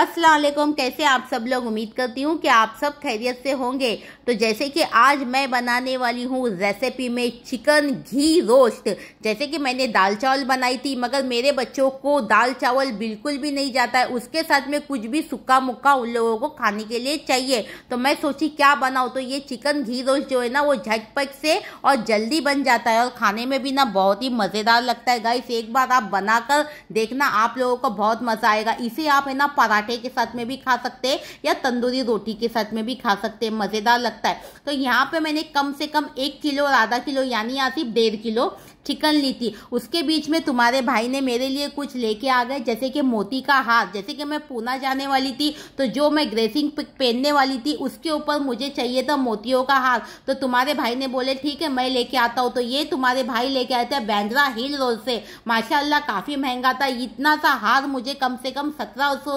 असलम कैसे आप सब लोग उम्मीद करती हूँ कि आप सब खैरियत से होंगे तो जैसे कि आज मैं बनाने वाली हूँ रेसिपी में चिकन घी रोस्ट जैसे कि मैंने दाल चावल बनाई थी मगर मेरे बच्चों को दाल चावल बिल्कुल भी नहीं जाता है उसके साथ में कुछ भी सुखा मुक्का उन लोगों को खाने के लिए चाहिए तो मैं सोची क्या बनाऊँ तो ये चिकन घी रोस्ट जो है ना वो झटपट से और जल्दी बन जाता है और खाने में भी ना बहुत ही मज़ेदार लगता है गाइस एक बार आप कर देखना आप लोगों को बहुत मज़ा आएगा इसे आप है ना पराठे पराठे के साथ में भी खा सकते हैं या तंदूरी रोटी के साथ में भी खा सकते हैं मज़ेदार लगता है तो यहाँ पे मैंने कम से कम एक किलो और आधा किलो यानी यहाँ सिर्फ डेढ़ किलो चिकन ली थी उसके बीच में तुम्हारे भाई ने मेरे लिए कुछ लेके आ गए जैसे कि मोती का हार जैसे कि मैं पूना जाने वाली थी तो जो मैं ग्रेसिंग पहनने वाली थी उसके ऊपर मुझे चाहिए था मोतियों का हार तो तुम्हारे भाई ने बोले ठीक है मैं लेके आता हूँ तो ये तुम्हारे भाई लेके आए थे बैंड्रा हिल रोड से माशाल्लाह काफ़ी महंगा था इतना सा हार मुझे कम से कम सत्रह सौ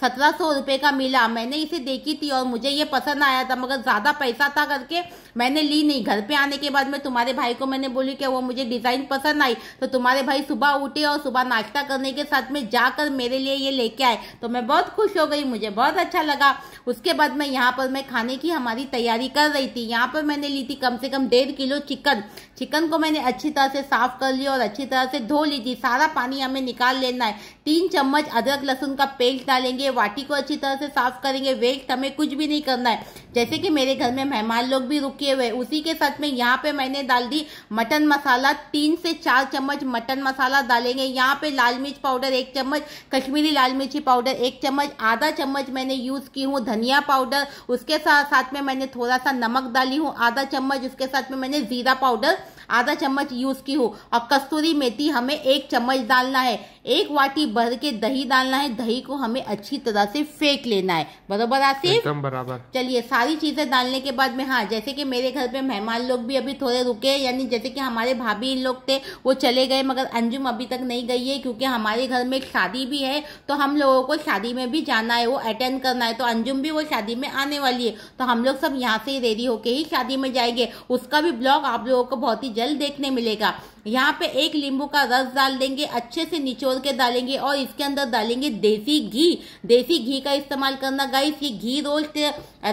सत्रह सौ रुपये का मिला मैंने इसे देखी थी और मुझे ये पसंद आया था मगर ज़्यादा पैसा था करके मैंने ली नहीं घर पे आने के बाद मैं तुम्हारे भाई को मैंने बोली कि वो मुझे डिज़ाइन पसंद आई तो तुम्हारे भाई सुबह उठे और सुबह नाश्ता करने के साथ में जाकर मेरे लिए ये लेके आए तो मैं बहुत खुश हो गई मुझे बहुत अच्छा लगा उसके बाद मैं यहाँ पर मैं खाने की हमारी तैयारी कर रही थी यहाँ पर मैंने ली थी कम से कम डेढ़ किलो चिकन चिकन को मैंने अच्छी तरह से साफ कर लिया और अच्छी तरह से धो ली थी सारा पानी हमें निकाल लेना है तीन चम्मच अदरक लहसुन का पेस्ट डालेंगे वाटी को अच्छी तरह से साफ करेंगे वेस्ट हमें कुछ भी नहीं करना है जैसे कि मेरे घर में मेहमान लोग भी रुके हुए उसी के साथ में यहाँ पे मैंने डाल दी मटन मसाला तीन से चार चम्मच मटन मसाला डालेंगे यहाँ पे लाल मिर्च पाउडर एक चम्मच कश्मीरी लाल मिर्ची पाउडर एक चम्मच आधा चम्मच मैंने यूज की हूँ धनिया पाउडर उसके साथ साथ में मैंने थोड़ा सा नमक डाली हूँ आधा चम्मच उसके साथ में मैंने जीरा पाउडर आधा चम्मच यूज की हो और कस्तूरी मेथी हमें एक चम्मच डालना है एक वाटी भर के दही डालना है दही को हमें अच्छी तरह से फेंक लेना है बरोबर आसिफ एकदम बराबर चलिए सारी चीजें डालने के बाद में हाँ जैसे कि मेरे घर पे मेहमान लोग भी अभी थोड़े रुके यानी जैसे कि हमारे भाभी लोग थे वो चले गए मगर अंजुम अभी तक नहीं गई है क्योंकि हमारे घर में एक शादी भी है तो हम लोगों को शादी में भी जाना है वो अटेंड करना है तो अंजुम भी वो शादी में आने वाली है तो हम लोग सब यहाँ से रेडी होके ही शादी में जाएंगे उसका भी ब्लॉग आप लोगों को बहुत ही जल देखने मिलेगा यहाँ पे एक नींबू का रस डाल देंगे अच्छे से निचोड़ के डालेंगे और इसके अंदर डालेंगे देसी घी देसी घी का इस्तेमाल करना गाइस ये घी रोस्ट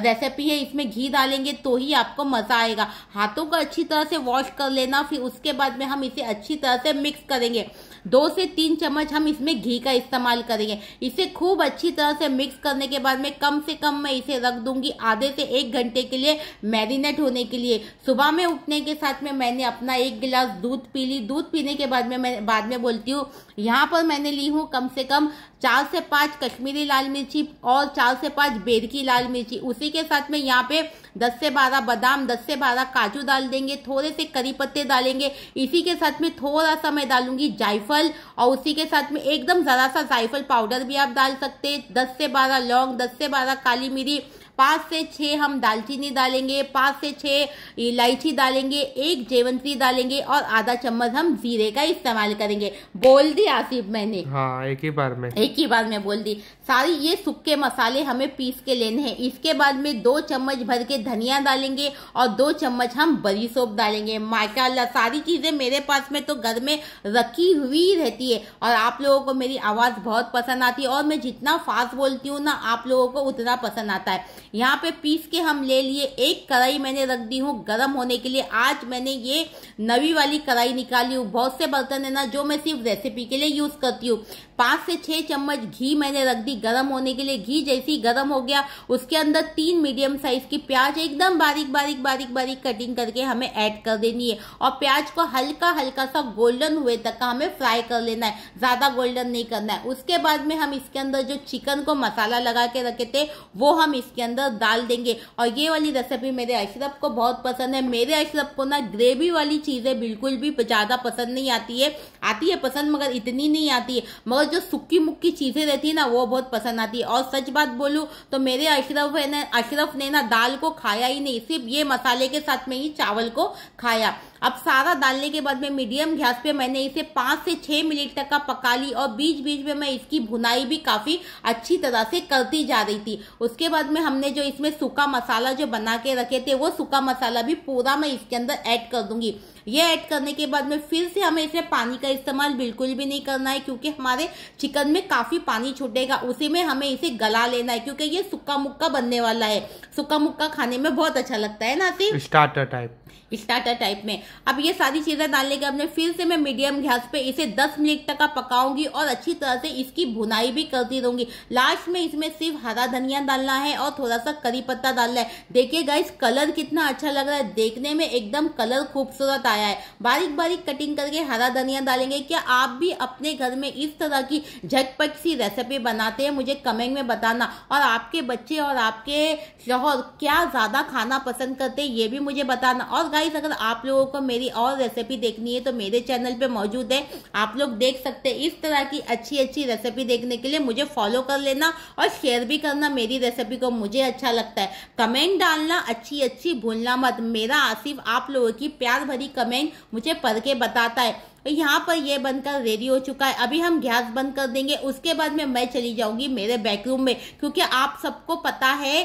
रेसिपी है इसमें घी डालेंगे तो ही आपको मजा आएगा हाथों को अच्छी तरह से वॉश कर लेना फिर उसके बाद में हम इसे अच्छी तरह से मिक्स करेंगे दो से तीन चम्मच हम इसमें घी का इस्तेमाल करेंगे इसे खूब अच्छी तरह से मिक्स करने के बाद में कम से कम मैं इसे रख दूंगी आधे से एक घंटे के लिए मैरिनेट होने के लिए सुबह में उठने के साथ में मैंने अपना एक गिलास दूध पी ली दूध पीने के बाद में मैं बाद में बोलती हूँ यहाँ पर मैंने ली हूँ कम से कम चार से पाँच कश्मीरी लाल मिर्ची और चार से पाँच बेर की लाल मिर्ची उसी के साथ में यहाँ पे दस से बारह बादाम दस से बारह काजू डाल देंगे थोड़े से करी पत्ते डालेंगे इसी के साथ में थोड़ा सा मैं डालूंगी जायफल और उसी के साथ में एकदम ज़रा सा जायफल पाउडर भी आप डाल सकते हैं दस से बारह लौंग दस से बारह काली मिरी पाँच से छः हम दालचीनी डालेंगे पाँच से छः इलायची डालेंगे एक जेवंती डालेंगे और आधा चम्मच हम जीरे का इस्तेमाल करेंगे बोल दी आसिफ मैंने हाँ एक ही बार में एक ही बार में बोल दी सारी ये सूखे मसाले हमें पीस के लेने हैं इसके बाद में दो चम्मच भर के धनिया डालेंगे और दो चम्मच हम बरी सोप डालेंगे माशाला सारी चीज़ें मेरे पास में तो घर में रखी हुई रहती है और आप लोगों को मेरी आवाज़ बहुत पसंद आती है और मैं जितना फास्ट बोलती हूँ ना आप लोगों को उतना पसंद आता है यहाँ पे पीस के हम ले लिए एक कढ़ाई मैंने रख दी हूँ गर्म होने के लिए आज मैंने ये नवी वाली कढ़ाई निकाली हूँ बहुत से बर्तन है ना जो मैं सिर्फ रेसिपी के लिए यूज करती हूँ पांच से छह चम्मच घी मैंने रख दी गर्म होने के लिए घी जैसे ही गर्म हो गया उसके अंदर तीन मीडियम साइज की प्याज एकदम बारीक बारीक बारीक बारीक कटिंग करके हमें ऐड कर देनी है और प्याज को हल्का हल्का सा गोल्डन हुए तक का हमें फ्राई कर लेना है ज़्यादा गोल्डन नहीं करना है उसके बाद में हम इसके अंदर जो चिकन को मसाला लगा के रखे थे वो हम इसके अंदर डाल देंगे और ये वाली रेसिपी मेरे अशरफ को बहुत पसंद है मेरे अशरफ को ना ग्रेवी वाली चीज़ें बिल्कुल भी ज़्यादा पसंद नहीं आती है आती है पसंद मगर इतनी नहीं आती है मगर जो सुखी मुक्की चीजें रहती है ना वो बहुत पसंद आती है और सच बात बोलू तो मेरे अशरफ ने अशरफ ने ना दाल को खाया ही नहीं सिर्फ ये मसाले के साथ में ही चावल को खाया अब सारा डालने के बाद में मीडियम गैस पे मैंने इसे पांच से छह मिनट तक का पका ली और बीच बीच में मैं इसकी भुनाई भी काफ़ी अच्छी तरह से करती जा रही थी उसके बाद में हमने जो इसमें सूखा मसाला जो बना के रखे थे वो सूखा मसाला भी पूरा मैं इसके अंदर ऐड कर दूंगी ये ऐड करने के बाद में फिर से हमें इसमें पानी का इस्तेमाल बिल्कुल भी नहीं करना है क्योंकि हमारे चिकन में काफ़ी पानी छूटेगा उसी में हमें इसे गला लेना है क्योंकि ये सुक्का मुक्का बनने वाला है सुक्का मुक्का खाने में बहुत अच्छा लगता है ना सिर्फ स्टार्टर टाइप स्टार्टर टाइप में अब ये सारी चीज़ें डालने के अपने फिर से मैं मीडियम गैस पे इसे 10 मिनट तक का पकाऊंगी और अच्छी तरह से इसकी भुनाई भी करती रहूंगी लास्ट में इसमें सिर्फ हरा धनिया डालना है और थोड़ा सा करी पत्ता डालना है देखिए गाइस कलर कितना अच्छा लग रहा है देखने में एकदम कलर खूबसूरत आया है बारीक बारीक कटिंग करके हरा धनिया डालेंगे क्या आप भी अपने घर में इस तरह की झटपट सी रेसिपी बनाते हैं मुझे कमेंट में बताना और आपके बच्चे और आपके शोहर क्या ज़्यादा खाना पसंद करते हैं ये भी मुझे बताना और गाइस अगर आप लोगों को को मेरी और रेसिपी देखनी है तो मेरे चैनल पे मौजूद है आप लोग देख सकते हैं इस तरह की अच्छी अच्छी रेसिपी देखने के लिए मुझे फॉलो कर लेना और शेयर भी करना मेरी रेसिपी को मुझे अच्छा लगता है कमेंट डालना अच्छी अच्छी भूलना मत मेरा आसिफ आप लोगों की प्यार भरी कमेंट मुझे पढ़ के बताता है तो यहाँ पर ये बनकर रेडी हो चुका है अभी हम गैस बंद कर देंगे उसके बाद में मैं चली जाऊंगी मेरे बेडरूम में क्योंकि आप सबको पता है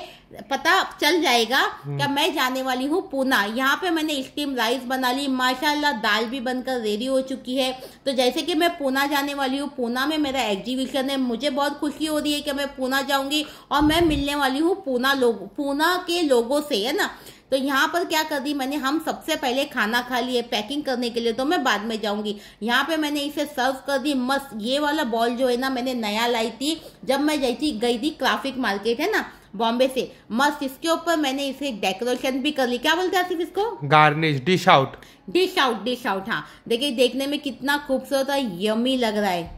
पता चल जाएगा हम्म। कि मैं जाने वाली हूँ पूना यहाँ पे मैंने स्टीम राइस बना ली माशाल्लाह दाल भी बनकर रेडी हो चुकी है तो जैसे कि मैं पूना जाने वाली हूँ पूना में मेरा एग्जीबिशन है मुझे बहुत खुशी हो रही है कि मैं पूना जाऊंगी और मैं मिलने वाली हूँ पूना लोग पूना के लोगों से है ना तो यहाँ पर क्या कर दी मैंने हम सबसे पहले खाना खा लिए पैकिंग करने के लिए तो मैं बाद में जाऊंगी यहाँ पे मैंने इसे सर्व कर दी मस्त ये वाला बॉल जो है ना मैंने नया लाई थी जब मैं गई थी गई थी क्राफिक मार्केट है ना बॉम्बे से मस्त इसके ऊपर मैंने इसे डेकोरेशन भी कर ली क्या बोलते हैं सिर्फ इसको garnish dish out dish out dish out हाँ देखिए देखने में कितना खूबसूरत और यमी लग रहा है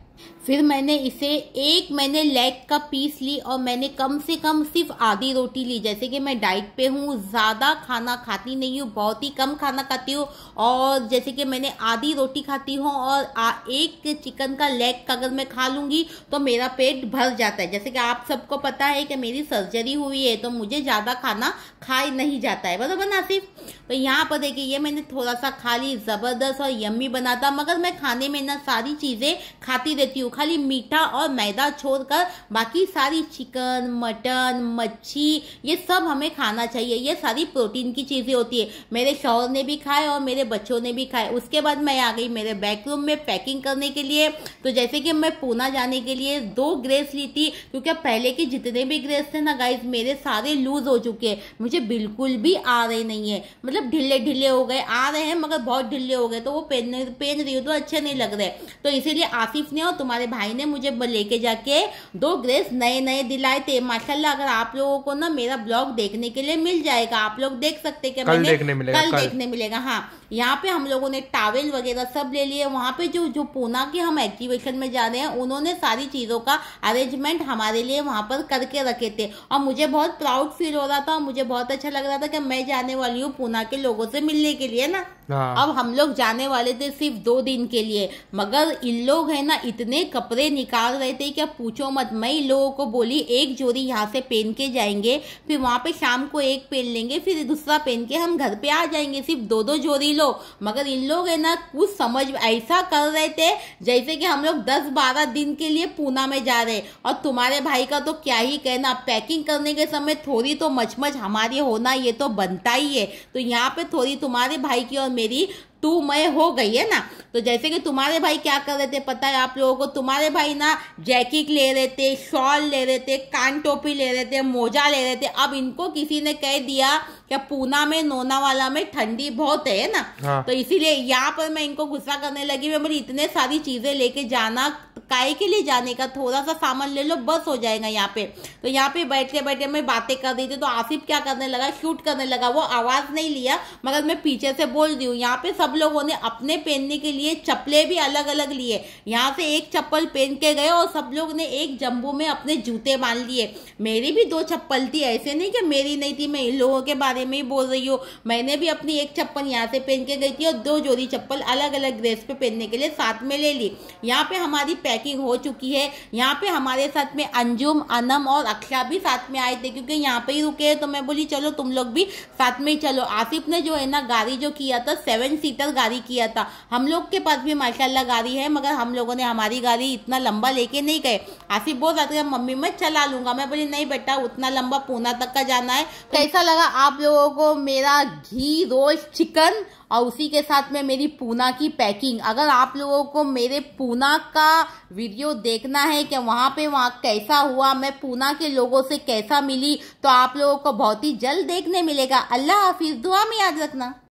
फिर मैंने इसे एक मैंने लेग का पीस ली और मैंने कम से कम सिर्फ आधी रोटी ली जैसे कि मैं डाइट पे हूँ ज़्यादा खाना खाती नहीं हूँ बहुत ही कम खाना खाती हूँ और जैसे कि मैंने आधी रोटी खाती हूँ और आ, एक चिकन का लेग का अगर मैं खा लूँगी तो मेरा पेट भर जाता है जैसे कि आप सबको पता है कि मेरी सर्जरी हुई है तो मुझे ज़्यादा खाना खाए नहीं जाता है बरबर ना सिर्फ तो यहाँ पर देखिए ये मैंने थोड़ा सा खा ली ज़बरदस्त और यम्मी बना था मगर मैं खाने में ना सारी चीज़ें खाती रहती हूँ खाली मीठा और मैदा छोड़कर बाकी सारी चिकन मटन मच्छी ये सब हमें खाना चाहिए ये सारी प्रोटीन की चीज़ें होती है मेरे शौहर ने भी खाए और मेरे बच्चों ने भी खाए उसके बाद मैं आ गई मेरे बैक रूम में पैकिंग करने के लिए तो जैसे कि मैं पूना जाने के लिए दो ग्रेस ली थी क्योंकि पहले के जितने भी ग्रेस थे ना गाइज मेरे सारे लूज हो चुके हैं मुझे बिल्कुल भी आ रहे नहीं है मतलब ढिले ढिले हो गए आ रहे हैं मगर बहुत ढिले हो गए तो वो पहन पहन रही हो तो अच्छे नहीं लग रहे तो इसीलिए आसिफ ने और तुम्हारे हमारे भाई ने मुझे लेके जाके दो ग्रेस नए नए दिलाए थे माशाल्लाह अगर आप लोगों को ना मेरा ब्लॉग देखने के लिए मिल जाएगा आप लोग देख सकते कि कल देखने मिलेगा कल, कल देखने मिलेगा हाँ यहाँ पे हम लोगों ने टावेल वगैरह सब ले लिए वहाँ पे जो जो पूना के हम एक्टिवेशन में जा रहे हैं उन्होंने सारी चीज़ों का अरेंजमेंट हमारे लिए वहाँ पर करके रखे थे और मुझे बहुत प्राउड फील हो रहा था और मुझे बहुत अच्छा लग रहा था कि मैं जाने वाली हूँ पूना के लोगों से मिलने के लिए ना हाँ। अब हम लोग जाने वाले थे सिर्फ दो दिन के लिए मगर इन लोग है ना इतने कपड़े निकाल रहे थे कि पूछो मत मैं इन लोगों को बोली एक जोड़ी यहाँ से पहन के जाएंगे फिर वहाँ पे शाम को एक पहन लेंगे फिर दूसरा पहन के हम घर पे आ जाएंगे सिर्फ दो दो जोड़ी लो मगर इन लोग है ना कुछ समझ ऐसा कर रहे थे जैसे कि हम लोग दस बारह दिन के लिए पूना में जा रहे और तुम्हारे भाई का तो क्या ही कहना पैकिंग करने के समय थोड़ी तो मचमच हमारी होना ये तो बनता ही है तो यहाँ पे थोड़ी तुम्हारे भाई की और मेरी तू मैं हो गई है ना तो जैसे कि तुम्हारे भाई क्या कर रहे थे पता है आप लोगों को तुम्हारे भाई ना जैकेट ले रहे थे शॉल ले रहे थे कान टोपी ले रहे थे मोजा ले रहे थे अब इनको किसी ने कह दिया क्या पूना में वाला में ठंडी बहुत है ना हाँ। तो इसीलिए यहाँ पर मैं इनको गुस्सा करने लगी मैं बोली इतने सारी चीजें लेके जाना काय के लिए जाने का थोड़ा सा सामान ले लो बस हो जाएगा यहाँ पे तो यहाँ पे बैठे बैठे मैं बातें कर रही थी तो आसिफ क्या करने लगा शूट करने लगा वो आवाज नहीं लिया मगर मैं पीछे से बोल रही हूँ यहाँ पे सब लोगों ने अपने पहनने के लिए चप्पलें भी अलग अलग लिए यहाँ से एक चप्पल पहन के गए और सब लोग ने एक जम्बू में अपने जूते बांध लिए मेरी भी दो चप्पल थी ऐसे नहीं कि मेरी नहीं थी मैं इन लोगों के बारे में ही बोल रही हूँ मैंने भी अपनी एक चप्पल यहाँ से पहन के गई थी और दो जोड़ी चप्पल अलग अलग ड्रेस पे पहनने के लिए साथ में ले ली यहाँ पे हमारी पैकिंग हो चुकी है यहाँ पे हमारे साथ में अंजुम अनम और अक्षा भी साथ में आए थे क्योंकि यहाँ पे ही रुके तो मैं बोली चलो तुम लोग भी साथ में ही चलो आसिफ ने जो है ना गाड़ी जो किया था सेवन सीट शीतल गाड़ी किया था हम लोग के पास भी माशाल्लाह गाड़ी है मगर हम लोगों ने हमारी गाड़ी इतना लंबा लेके नहीं गए आसिफ बोल रहा था मम्मी मैं चला लूंगा मैं बोली नहीं बेटा उतना लंबा पूना तक का जाना है कैसा तो लगा आप लोगों को मेरा घी रोज चिकन और उसी के साथ में मेरी पूना की पैकिंग अगर आप लोगों को मेरे पूना का वीडियो देखना है कि वहाँ पे वहाँ कैसा हुआ मैं पूना के लोगों से कैसा मिली तो आप लोगों को बहुत ही जल्द देखने मिलेगा अल्लाह हाफिज़ दुआ में याद रखना